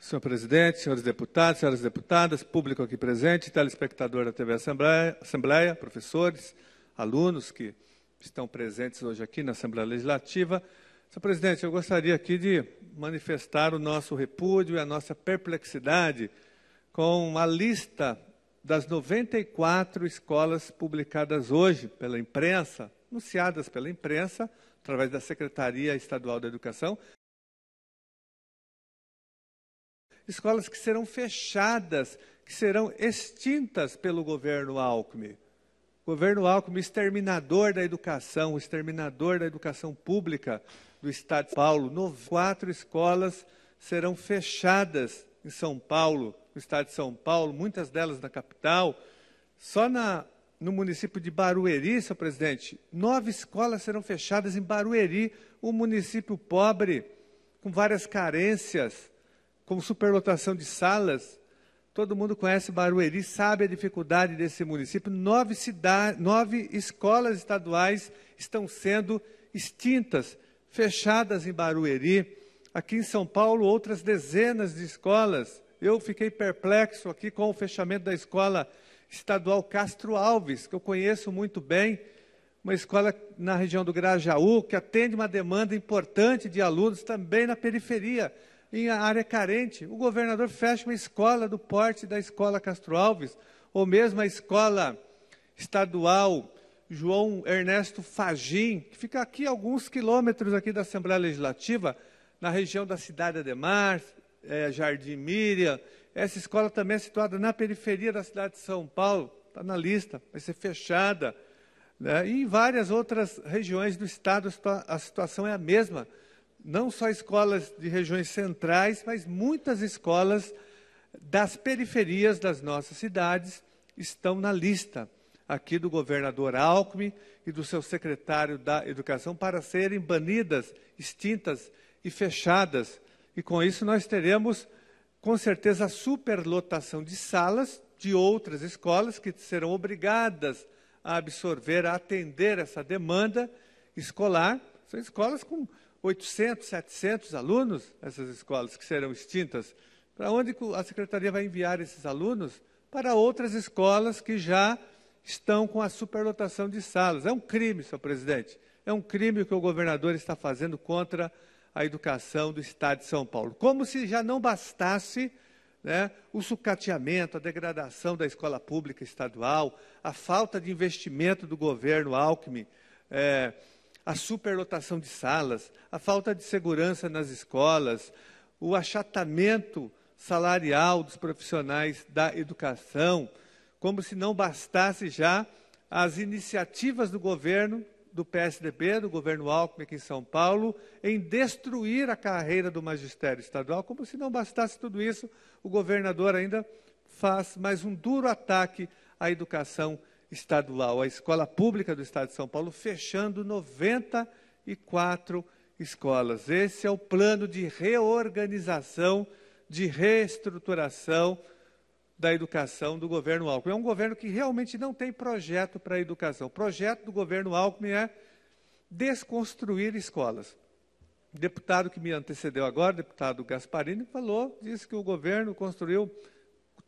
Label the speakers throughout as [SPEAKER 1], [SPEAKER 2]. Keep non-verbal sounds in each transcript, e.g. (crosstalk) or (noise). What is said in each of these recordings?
[SPEAKER 1] Senhor presidente, senhores deputados, senhoras deputadas, público aqui presente, telespectador da TV Assembleia, Assembleia, professores, alunos que estão presentes hoje aqui na Assembleia Legislativa. Senhor presidente, eu gostaria aqui de manifestar o nosso repúdio e a nossa perplexidade com a lista das 94 escolas publicadas hoje pela imprensa, anunciadas pela imprensa, através da Secretaria Estadual da Educação, escolas que serão fechadas, que serão extintas pelo governo Alckmin. O governo Alckmin, exterminador da educação, exterminador da educação pública do Estado de São Paulo. Quatro escolas serão fechadas em São Paulo, no Estado de São Paulo, muitas delas na capital. Só na, no município de Barueri, senhor presidente, nove escolas serão fechadas em Barueri, um município pobre, com várias carências com superlotação de salas, todo mundo conhece Barueri, sabe a dificuldade desse município. Nove, cidade, nove escolas estaduais estão sendo extintas, fechadas em Barueri. Aqui em São Paulo, outras dezenas de escolas. Eu fiquei perplexo aqui com o fechamento da escola estadual Castro Alves, que eu conheço muito bem, uma escola na região do Grajaú, que atende uma demanda importante de alunos também na periferia em área carente. O governador fecha uma escola do porte da escola Castro Alves, ou mesmo a escola estadual João Ernesto Fagim, que fica aqui alguns quilômetros aqui da Assembleia Legislativa, na região da Cidade Ademar, é, Jardim Miriam. Essa escola também é situada na periferia da cidade de São Paulo, está na lista, vai ser fechada. Né? E em várias outras regiões do estado a situação é a mesma não só escolas de regiões centrais, mas muitas escolas das periferias das nossas cidades estão na lista aqui do governador Alckmin e do seu secretário da Educação para serem banidas, extintas e fechadas. E com isso nós teremos, com certeza, a superlotação de salas de outras escolas que serão obrigadas a absorver, a atender essa demanda escolar. São escolas com 800, 700 alunos nessas escolas que serão extintas, para onde a secretaria vai enviar esses alunos? Para outras escolas que já estão com a superlotação de salas. É um crime, senhor presidente. É um crime que o governador está fazendo contra a educação do Estado de São Paulo. Como se já não bastasse né, o sucateamento, a degradação da escola pública estadual, a falta de investimento do governo Alckmin. É, a superlotação de salas, a falta de segurança nas escolas, o achatamento salarial dos profissionais da educação, como se não bastasse já as iniciativas do governo do PSDB, do governo Alckmin aqui em São Paulo, em destruir a carreira do magistério estadual, como se não bastasse tudo isso, o governador ainda faz mais um duro ataque à educação estadual, a escola pública do estado de São Paulo, fechando 94 escolas. Esse é o plano de reorganização, de reestruturação da educação do governo Alckmin. É um governo que realmente não tem projeto para a educação. O projeto do governo Alckmin é desconstruir escolas. O deputado que me antecedeu agora, deputado Gasparini, falou, disse que o governo construiu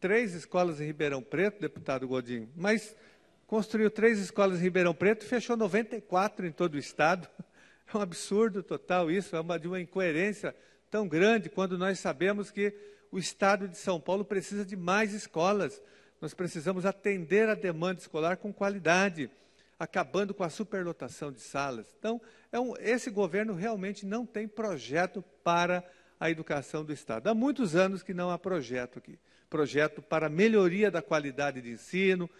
[SPEAKER 1] três escolas em Ribeirão Preto, deputado Godinho, mas construiu três escolas em Ribeirão Preto, fechou 94 em todo o estado. (laughs) É um absurdo total isso, é uma, de uma incoerência tão grande quando nós sabemos que o estado de São Paulo precisa de mais escolas. Nós precisamos atender a demanda escolar com qualidade, acabando com a superlotação de salas. Então, é um, esse governo realmente não tem projeto para a educação do Estado. Há muitos anos que não há projeto aqui. Projeto para melhoria da qualidade de ensino,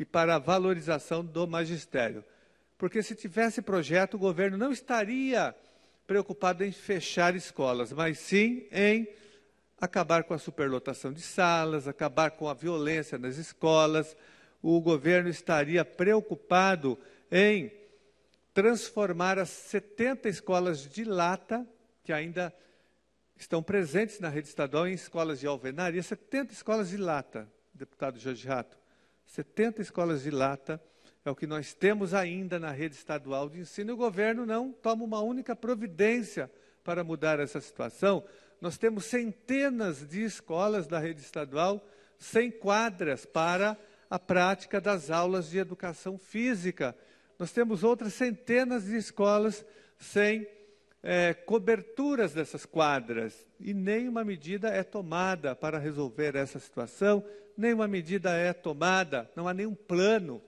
[SPEAKER 1] e para a valorização do magistério. Porque se tivesse projeto, o governo não estaria preocupado em fechar escolas, mas sim em acabar com a superlotação de salas, acabar com a violência nas escolas. O governo estaria preocupado em transformar as 70 escolas de lata, que ainda estão presentes na rede estadual, em escolas de alvenaria, 70 escolas de lata, deputado Jorge Rato 70 escolas de lata é o que nós temos ainda na rede estadual de ensino e o governo não toma uma única providência para mudar essa situação. Nós temos centenas de escolas da rede estadual sem quadras para a prática das aulas de educação física. Nós temos outras centenas de escolas sem é, coberturas dessas quadras e nenhuma medida é tomada para resolver essa situação, nenhuma medida é tomada, não há nenhum plano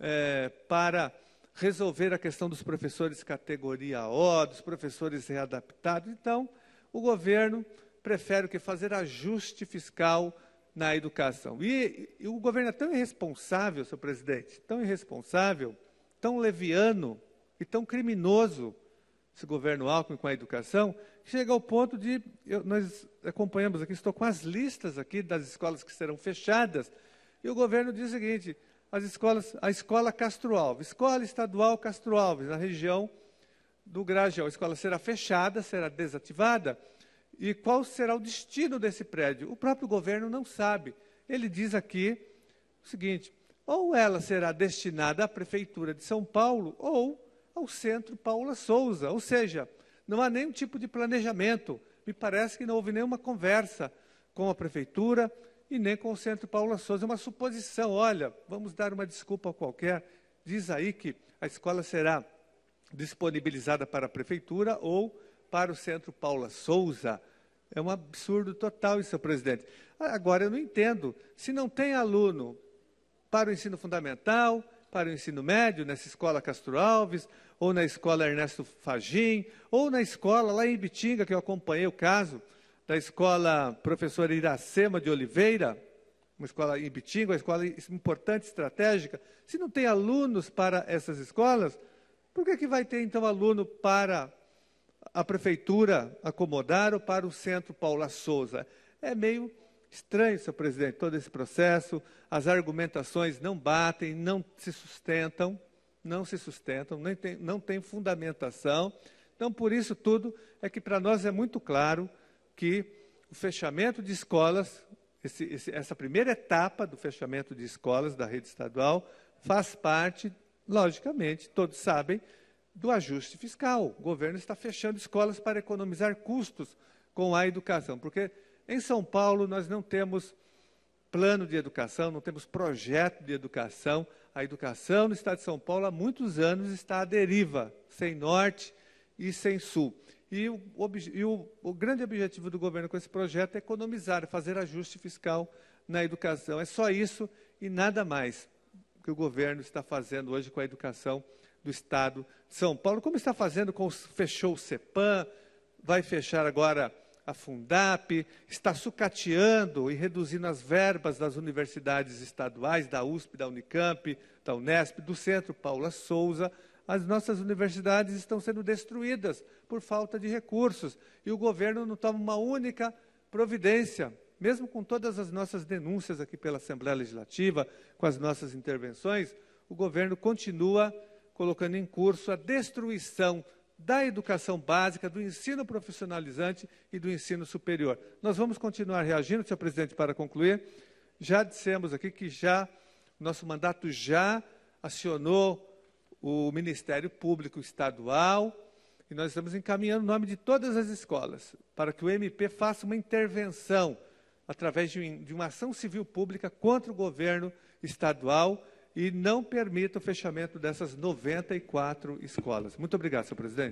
[SPEAKER 1] é, para resolver a questão dos professores categoria O, dos professores readaptados. Então, o governo prefere o que fazer ajuste fiscal na educação. E, e, o governo é tão irresponsável, senhor presidente, tão irresponsável, tão leviano e tão criminoso esse governo Alckmin com a educação, chega ao ponto de eu, nós acompanhamos aqui, estou com as listas aqui das escolas que serão fechadas, e o governo diz o seguinte: as escolas, a escola Castro Alves, escola estadual Castro Alves, na região do Grajaú, a escola será fechada, será desativada. E qual será o destino desse prédio? O próprio governo não sabe. Ele diz aqui o seguinte: ou ela será destinada à prefeitura de São Paulo, ou ao Centro Paula Souza. Ou seja, não há nenhum tipo de planejamento. Me parece que não houve nenhuma conversa com a prefeitura e nem com o Centro Paula Souza. É uma suposição, olha, vamos dar uma desculpa qualquer. Diz aí que a escola será disponibilizada para a prefeitura ou para o Centro Paula Souza. É um absurdo total isso, presidente. Agora, eu não entendo. Se não tem aluno para o ensino fundamental, para o ensino médio, nessa escola Castro Alves, ou na escola Ernesto Fagim, ou na escola lá em Bitinga, que eu acompanhei o caso, da escola professora Iracema de Oliveira, uma escola em Bitinga, uma escola importante, estratégica. Se não tem alunos para essas escolas, por que, que vai ter então aluno para a prefeitura acomodar ou para o centro Paula Souza? É meio estranho, senhor presidente, todo esse processo, as argumentações não batem, não se sustentam, não se sustentam, não tem, não tem fundamentação. Então, por isso tudo, é que para nós é muito claro que o fechamento de escolas, esse, esse, essa primeira etapa do fechamento de escolas da rede estadual, faz parte, logicamente, todos sabem, do ajuste fiscal. O governo está fechando escolas para economizar custos com a educação, porque em São Paulo, nós não temos plano de educação, não temos projeto de educação. A educação no estado de São Paulo há muitos anos está à deriva, sem norte e sem sul. E o, e o, o grande objetivo do governo com esse projeto é economizar, fazer ajuste fiscal na educação. É só isso e nada mais que o governo está fazendo hoje com a educação do estado de São Paulo, como está fazendo com fechou o CEPAM, vai fechar agora a Fundap, está sucateando e reduzindo as verbas das universidades estaduais, da USP, da Unicamp, da Unesp, do Centro Paula Souza. As nossas universidades estão sendo destruídas por falta de recursos e o governo não toma uma única providência. Mesmo com todas as nossas denúncias aqui pela Assembleia Legislativa, com as nossas intervenções, o governo continua colocando em curso a destruição da educação básica, do ensino profissionalizante e do ensino superior. Nós vamos continuar reagindo, senhor presidente, para concluir. Já dissemos aqui que já nosso mandato já acionou o Ministério Público Estadual e nós estamos encaminhando o nome de todas as escolas para que o MP faça uma intervenção através de, de uma ação civil pública contra o governo estadual e não permita o fechamento dessas 94 escolas. Muito obrigado, senhor presidente.